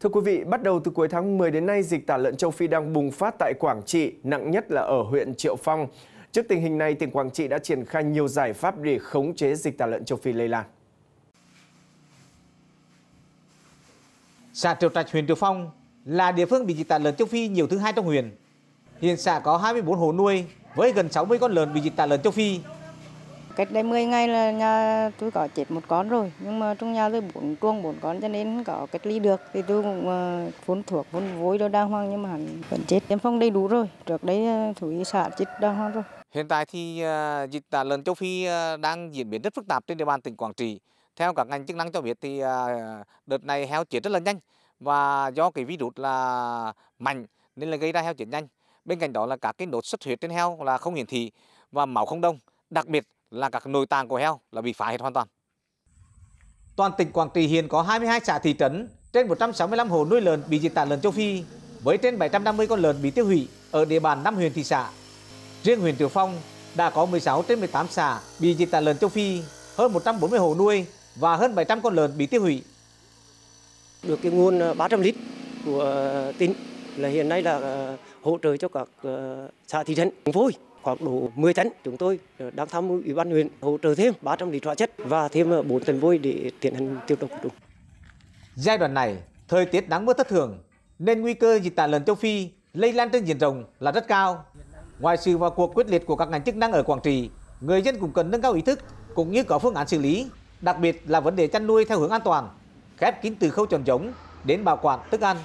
Thưa quý vị, bắt đầu từ cuối tháng 10 đến nay, dịch tả lợn châu Phi đang bùng phát tại Quảng Trị, nặng nhất là ở huyện Triệu Phong. Trước tình hình này, tỉnh Quảng Trị đã triển khai nhiều giải pháp để khống chế dịch tả lợn châu Phi lây lan. Xã Triệu Trạch, huyện Triệu Phong là địa phương bị dịch tả lợn châu Phi nhiều thứ hai trong huyện. Hiện xã có 24 hồ nuôi với gần 60 con lợn bị dịch tả lợn châu Phi cách đây 10 ngày là nhà tôi có chết một con rồi nhưng mà trong nhà tôi bốn chuông bốn con cho nên có cách ly được thì tôi cũng ờ, phun thuốc phun vối cho đang hoang nhưng mà vẫn chết tiêm phong đầy đủ rồi trước đấy ờ, thú y xã chết đang hoang rồi hiện tại thì ờ, dịch tả lợn châu phi đang diễn biến rất phức tạp trên địa bàn tỉnh Quảng Trị theo các ngành chức năng cho biết thì đợt này heo chết rất là nhanh và do cái virus là mạnh nên là gây ra heo chết nhanh bên cạnh đó là các cái nốt xuất huyết trên heo là không hiển thị và máu không đông đặc biệt là các nội tạng của heo là bị phá hết hoàn toàn. Toàn tỉnh Quảng Trị hiện có 22 xã thị trấn, trên 165 hồ nuôi lợn bị dịch tả lợn châu Phi, với trên 750 con lợn bị tiêu hủy ở địa bàn 5 huyện thị xã. Riêng huyện Triệu Phong đã có 16 trên 18 xã bị dịch tả lợn châu Phi, hơn 140 hồ nuôi và hơn 700 con lợn bị tiêu hủy. Được cái nguồn 300 ờ, lít của ờ, tỉnh là hiện nay là ờ, hỗ trợ cho các xã thị trấn vui khoảng độ 10 tấn. Chúng tôi ờ, đang tham ủy ban huyện hỗ trợ thêm 300 lít hóa chất và thêm 4 ờ, tấn vôi để tiến hành tiêu độc khử trùng. Giai đoạn này, thời tiết nắng mưa thất thường nên nguy cơ dịch tả lợn châu Phi lây lan trên diện rộng là rất cao. Ngoài sự vào cuộc quyết liệt của các ngành chức năng ở Quảng Trị, người dân cũng cần nâng cao ý thức cũng như có phương án xử lý, đặc biệt là vấn đề chăn nuôi theo hướng an toàn, khép kín từ khâu trồng giống đến bảo quản thức ăn